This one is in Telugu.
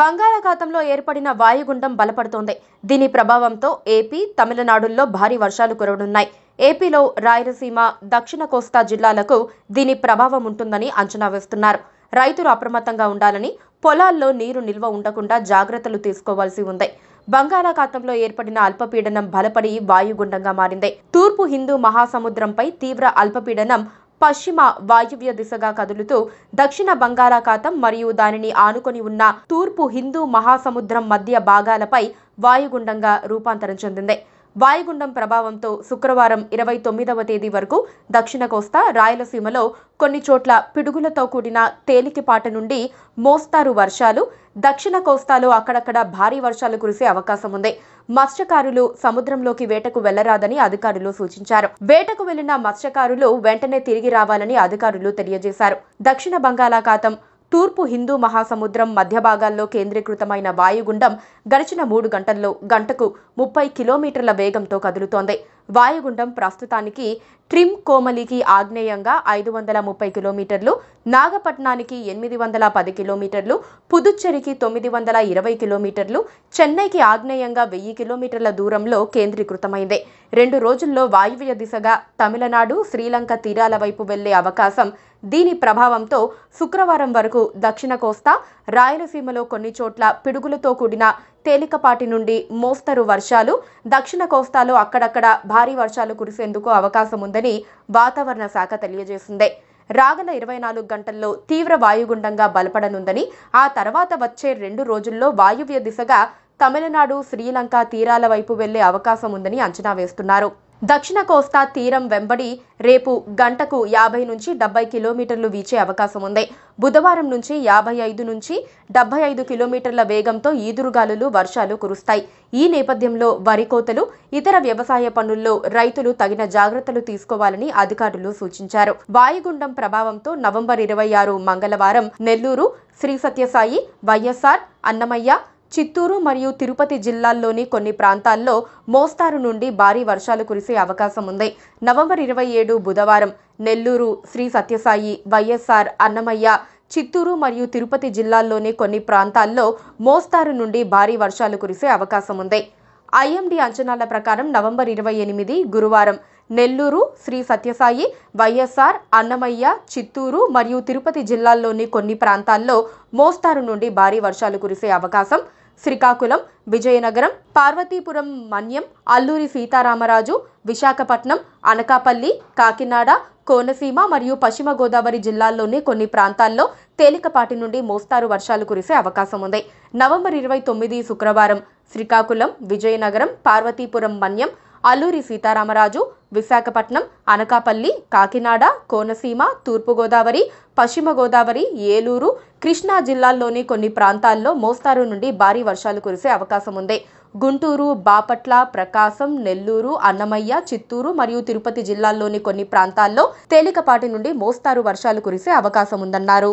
బంగాళాఖాతంలో ఏర్పడిన వాయుగుండం బలపడుతోంది దీని ప్రభావంతో ఏపీ తమిళనాడుల్లో భారీ వర్షాలు కురవనున్నాయి ఏపీలో రాయలసీమ దక్షిణ కోస్తా జిల్లాలకు దీని ప్రభావం ఉంటుందని అంచనా వేస్తున్నారు రైతులు అప్రమత్తంగా ఉండాలని పొలాల్లో నీరు నిల్వ ఉండకుండా జాగ్రత్తలు తీసుకోవాల్సి ఉంది బంగాళాఖాతంలో ఏర్పడిన అల్పపీడనం బలపడి వాయుగుండంగా మారింది తూర్పు హిందూ మహాసముద్రంపై తీవ్ర అల్పపీడనం పశ్చిమ వాయువ్య దిశగా కదులుతూ దక్షిణ బంగాళాఖాతం మరియు దానిని ఆనుకొని ఉన్న తూర్పు హిందూ మహాసముద్రం మధ్య భాగాలపై వాయుగుండంగా రూపాంతరం చెందింది వాయుగుండం ప్రభావంతో శుక్రవారం ఇరవై తొమ్మిదవ తేదీ వరకు దక్షిణ కోస్తా రాయలసీమలో కొన్ని చోట్ల పిడుగులతో కూడిన తేలికపాటి నుండి మోస్తారు వర్షాలు దక్షిణ కోస్తాలో అక్కడక్కడ భారీ వర్షాలు కురిసే అవకాశం ఉంది మత్స్యకారులు సముద్రంలోకి వేటకు వెళ్లరాదని అధికారులు సూచించారు వేటకు వెళ్లిన మత్స్యకారులు వెంటనే తిరిగి రావాలని అధికారులు తెలియజేశారు దక్షిణ బంగాళాఖాతం తూర్పు హిందూ మహాసముద్రం మధ్య భాగాల్లో కేంద్రీకృతమైన వాయుగుండం గడిచిన మూడు గంటల్లో గంటకు ముప్పై కిలోమీటర్ల వేగంతో కదులుతోంది వాయుగుండం ప్రస్తుతానికి ట్రిమ్ కోమలికి ఆగ్నేయంగా ఐదు వందల ముప్పై కిలోమీటర్లు నాగపట్నానికి ఎనిమిది వందల పది కిలోమీటర్లు పుదుచ్చేరికి తొమ్మిది వందల ఇరవై కిలోమీటర్లు చెన్నైకి ఆగ్నేయంగా వెయ్యి కిలోమీటర్ల దూరంలో కేంద్రీకృతమైంది రెండు రోజుల్లో వాయువ్య దిశగా తమిళనాడు శ్రీలంక తీరాల వైపు వెళ్లే అవకాశం దీని ప్రభావంతో శుక్రవారం వరకు దక్షిణ కోస్తా రాయలసీమలో కొన్ని చోట్ల పిడుగులతో కూడిన తేలికపాటి నుండి మోస్తరు వర్షాలు దక్షిణ కోస్తాలో అక్కడక్కడ భారీ వర్షాలు కురిసేందుకు అవకాశం ఉందని వాతావరణ శాఖ తెలియజేసింది రాగల ఇరవై నాలుగు గంటల్లో తీవ్ర వాయుగుండంగా బలపడనుందని ఆ తర్వాత వచ్చే రెండు రోజుల్లో వాయువ్య దిశగా తమిళనాడు శ్రీలంక తీరాల వైపు వెళ్లే అవకాశం ఉందని అంచనా వేస్తున్నారు దక్షిణ కోస్తా తీరం వెంబడి రేపు గంటకు యాభై నుంచి డెబ్బై కిలోమీటర్లు వీచే అవకాశం ఉంది బుధవారం నుంచి యాభై ఐదు నుంచి డెబ్బై ఐదు కిలోమీటర్ల వేగంతో ఈదురుగాలులు వర్షాలు కురుస్తాయి ఈ నేపథ్యంలో వరి కోతలు ఇతర వ్యవసాయ పనుల్లో రైతులు తగిన జాగ్రత్తలు తీసుకోవాలని అధికారులు సూచించారు వాయుగుండం ప్రభావంతో నవంబర్ ఇరవై ఆరు మంగళవారం నెల్లూరు శ్రీ సత్యసాయి వైఎస్ఆర్ అన్నమయ్య చిత్తూరు మరియు తిరుపతి జిల్లాల్లోని కొన్ని ప్రాంతాల్లో మోస్తారు నుండి భారీ వర్షాలు కురిసే అవకాశం ఉంది నవంబర్ ఇరవై ఏడు బుధవారం నెల్లూరు శ్రీ సత్యసాయి వైఎస్ఆర్ అన్నమయ్య చిత్తూరు మరియు తిరుపతి జిల్లాల్లోని కొన్ని ప్రాంతాల్లో మోస్తారు నుండి భారీ వర్షాలు కురిసే అవకాశం ఉంది ఐఎండీ అంచనాల ప్రకారం నవంబర్ ఇరవై ఎనిమిది గురువారం నెల్లూరు శ్రీ సత్యసాయి వైఎస్ఆర్ అన్నమయ్య చిత్తూరు మరియు తిరుపతి జిల్లాల్లోని కొన్ని ప్రాంతాల్లో మోస్తారు నుండి భారీ వర్షాలు కురిసే అవకాశం శ్రీకాకుళం విజయనగరం పార్వతీపురం మన్యం అల్లూరి సీతారామరాజు విశాఖపట్నం అనకాపల్లి కాకినాడ కోనసీమ మరియు పశ్చిమ గోదావరి జిల్లాల్లోని కొన్ని ప్రాంతాల్లో తేలికపాటి నుండి మోస్తారు వర్షాలు కురిసే అవకాశం ఉంది నవంబర్ ఇరవై తొమ్మిది శుక్రవారం శ్రీకాకుళం విజయనగరం పార్వతీపురం మన్యం అల్లూరి సీతారామరాజు విశాఖపట్నం అనకాపల్లి కాకినాడ కోనసీమ తూర్పుగోదావరి పశ్చిమ గోదావరి ఏలూరు కృష్ణా జిల్లాల్లోని కొన్ని ప్రాంతాల్లో మోస్తారు నుండి భారీ వర్షాలు కురిసే అవకాశం ఉంది గుంటూరు బాపట్ల ప్రకాశం నెల్లూరు అన్నమయ్య చిత్తూరు మరియు తిరుపతి జిల్లాల్లోని కొన్ని ప్రాంతాల్లో తేలికపాటి నుండి మోస్తారు వర్షాలు కురిసే అవకాశం ఉందన్నారు